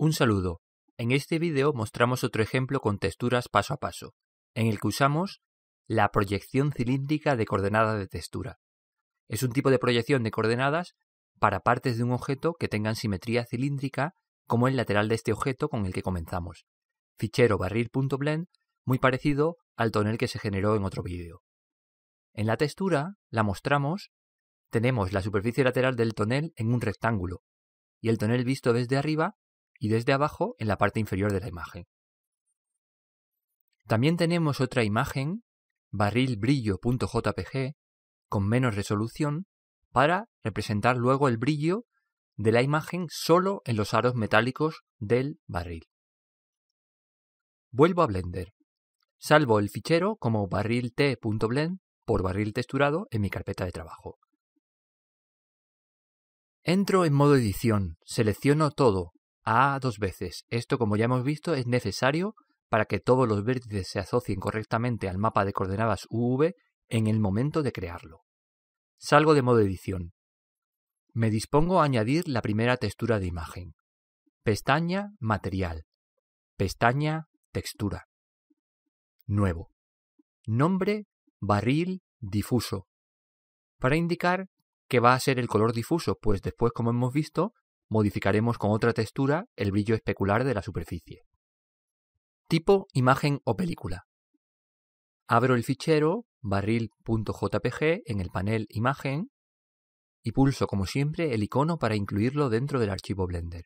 Un saludo. En este vídeo mostramos otro ejemplo con texturas paso a paso, en el que usamos la proyección cilíndrica de coordenadas de textura. Es un tipo de proyección de coordenadas para partes de un objeto que tengan simetría cilíndrica como el lateral de este objeto con el que comenzamos. Fichero barril.blend muy parecido al tonel que se generó en otro vídeo. En la textura la mostramos, tenemos la superficie lateral del tonel en un rectángulo y el tonel visto desde arriba y desde abajo en la parte inferior de la imagen. También tenemos otra imagen, barrilbrillo.jpg, con menos resolución, para representar luego el brillo de la imagen solo en los aros metálicos del barril. Vuelvo a Blender. Salvo el fichero como barrilt.blend por barril texturado en mi carpeta de trabajo. Entro en modo edición, selecciono todo, a dos veces. Esto, como ya hemos visto, es necesario para que todos los vértices se asocien correctamente al mapa de coordenadas UV en el momento de crearlo. Salgo de modo edición. Me dispongo a añadir la primera textura de imagen. Pestaña Material. Pestaña Textura. Nuevo. Nombre Barril Difuso. Para indicar que va a ser el color difuso, pues después, como hemos visto, modificaremos con otra textura el brillo especular de la superficie. Tipo, imagen o película. Abro el fichero barril.jpg en el panel Imagen y pulso como siempre el icono para incluirlo dentro del archivo Blender.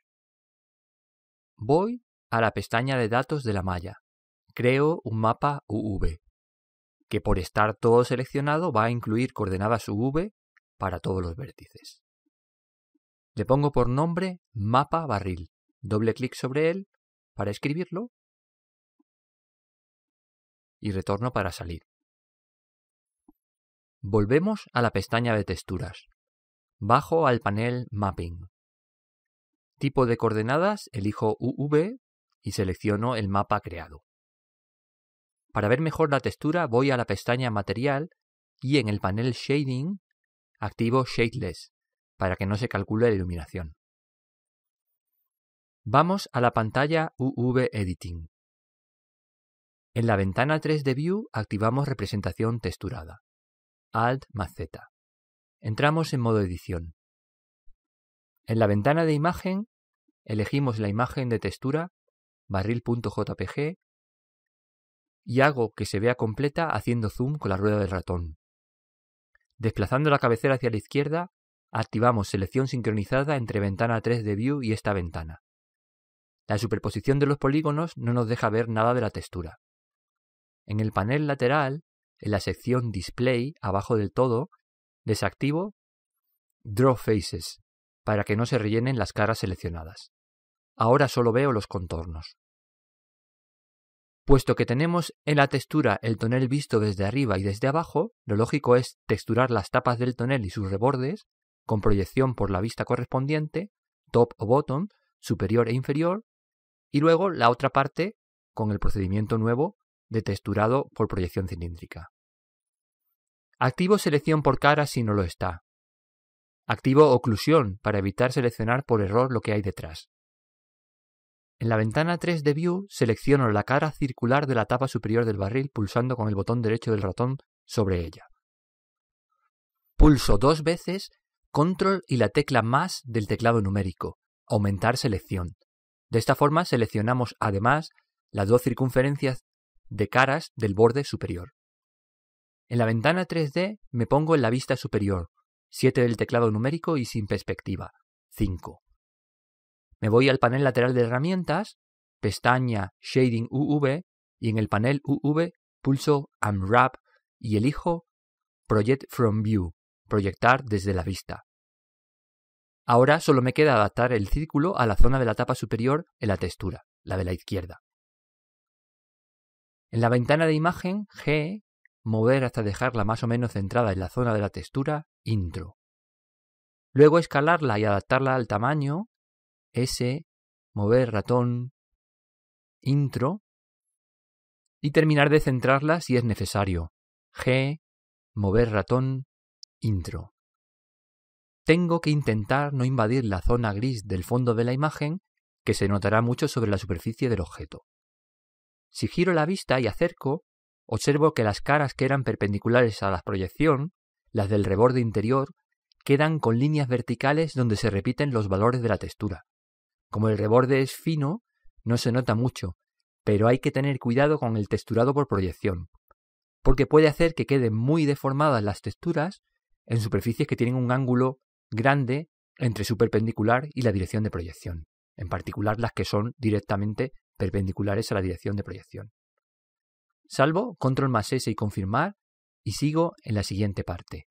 Voy a la pestaña de datos de la malla. Creo un mapa UV, que por estar todo seleccionado va a incluir coordenadas UV para todos los vértices. Le pongo por nombre mapa barril. Doble clic sobre él para escribirlo y retorno para salir. Volvemos a la pestaña de texturas. Bajo al panel Mapping. Tipo de coordenadas elijo UV y selecciono el mapa creado. Para ver mejor la textura voy a la pestaña Material y en el panel Shading activo Shadeless para que no se calcule la iluminación. Vamos a la pantalla UV Editing. En la ventana 3 d View activamos representación texturada. Alt más Z. Entramos en modo edición. En la ventana de imagen elegimos la imagen de textura barril.jpg y hago que se vea completa haciendo zoom con la rueda del ratón. Desplazando la cabecera hacia la izquierda activamos selección sincronizada entre ventana 3 de View y esta ventana. La superposición de los polígonos no nos deja ver nada de la textura. En el panel lateral, en la sección Display, abajo del todo, desactivo Draw Faces, para que no se rellenen las caras seleccionadas. Ahora solo veo los contornos. Puesto que tenemos en la textura el tonel visto desde arriba y desde abajo, lo lógico es texturar las tapas del tonel y sus rebordes con proyección por la vista correspondiente, top o bottom, superior e inferior, y luego la otra parte con el procedimiento nuevo de texturado por proyección cilíndrica. Activo selección por cara si no lo está. Activo oclusión para evitar seleccionar por error lo que hay detrás. En la ventana 3 de View selecciono la cara circular de la tapa superior del barril pulsando con el botón derecho del ratón sobre ella. Pulso dos veces control y la tecla más del teclado numérico, aumentar selección. De esta forma seleccionamos además las dos circunferencias de caras del borde superior. En la ventana 3D me pongo en la vista superior, 7 del teclado numérico y sin perspectiva, 5. Me voy al panel lateral de herramientas, pestaña Shading UV y en el panel UV pulso Unwrap y elijo Project from View proyectar desde la vista. Ahora solo me queda adaptar el círculo a la zona de la tapa superior en la textura, la de la izquierda. En la ventana de imagen G, mover hasta dejarla más o menos centrada en la zona de la textura intro. Luego escalarla y adaptarla al tamaño S, mover ratón intro y terminar de centrarla si es necesario. G, mover ratón Intro. Tengo que intentar no invadir la zona gris del fondo de la imagen, que se notará mucho sobre la superficie del objeto. Si giro la vista y acerco, observo que las caras que eran perpendiculares a la proyección, las del reborde interior, quedan con líneas verticales donde se repiten los valores de la textura. Como el reborde es fino, no se nota mucho, pero hay que tener cuidado con el texturado por proyección, porque puede hacer que queden muy deformadas las texturas en superficies que tienen un ángulo grande entre su perpendicular y la dirección de proyección, en particular las que son directamente perpendiculares a la dirección de proyección. Salvo control más S y confirmar y sigo en la siguiente parte.